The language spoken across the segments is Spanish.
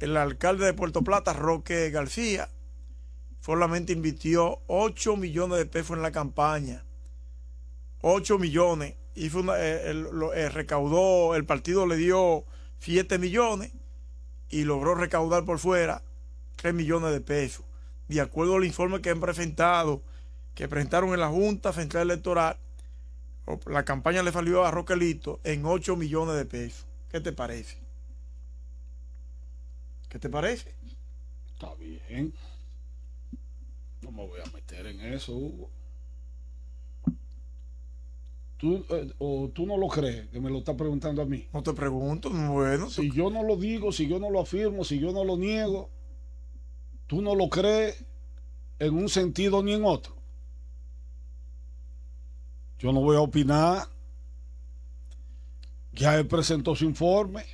el alcalde de Puerto Plata, Roque García, solamente invirtió 8 millones de pesos en la campaña. 8 millones. Y eh, el, eh, recaudó, el partido le dio 7 millones y logró recaudar por fuera 3 millones de pesos. De acuerdo al informe que han presentado, que presentaron en la Junta Central Electoral, la campaña le salió a Roquelito en 8 millones de pesos. ¿Qué te parece? ¿Qué te parece? Está bien. No me voy a meter en eso, Hugo. ¿Tú, eh, ¿O tú no lo crees que me lo está preguntando a mí? No te pregunto, bueno. Si yo no lo digo, si yo no lo afirmo, si yo no lo niego, tú no lo crees en un sentido ni en otro. Yo no voy a opinar. Ya él presentó su informe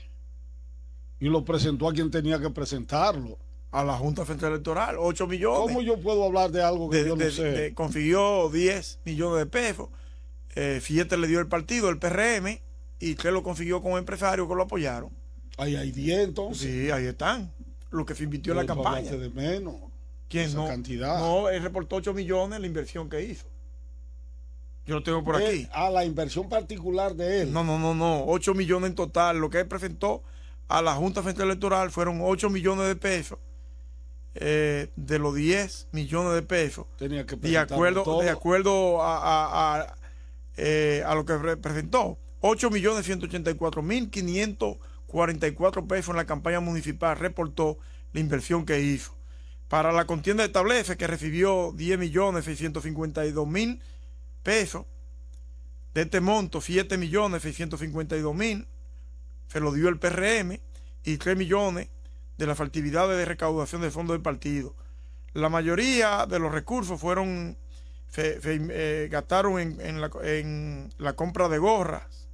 y lo presentó a quien tenía que presentarlo. A la Junta Central Electoral, 8 millones. ¿Cómo yo puedo hablar de algo que yo 10 millones de pesos. Eh, le dio el partido, el PRM, y usted lo consiguió con empresario que lo apoyaron. Ahí hay 10 entonces. Sí, ahí están. Lo que se invirtió en la campaña. de ¿Quién no? No, él reportó 8 millones la inversión que hizo. Yo lo tengo por eh, aquí. A ah, la inversión particular de él. No, no, no, no. 8 millones en total. Lo que él presentó a la Junta Central Electoral fueron 8 millones de pesos eh, de los 10 millones de pesos. Tenía que de acuerdo, De acuerdo a, a, a eh, lo que presentó 8 millones 184 mil 544 pesos en la campaña municipal reportó la inversión que hizo. Para la contienda establece que recibió 10 millones 652 mil pesos. De este monto, 7 millones 652 mil se lo dio el PRM y 3 millones de las actividades de recaudación de fondos del partido. La mayoría de los recursos fueron, se, eh, gastaron en, la, compra de gorras.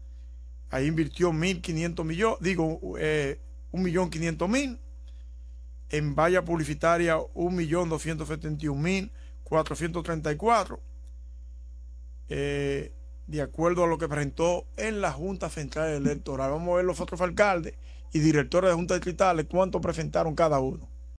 Ahí invirtió 1.500 millones, digo, 1.500.000. Eh, en valla publicitaria, 1.271.434. Eh, de acuerdo a lo que presentó en la Junta Central Electoral. Vamos a ver los otros alcaldes y directores de junta distritales cuánto presentaron cada uno.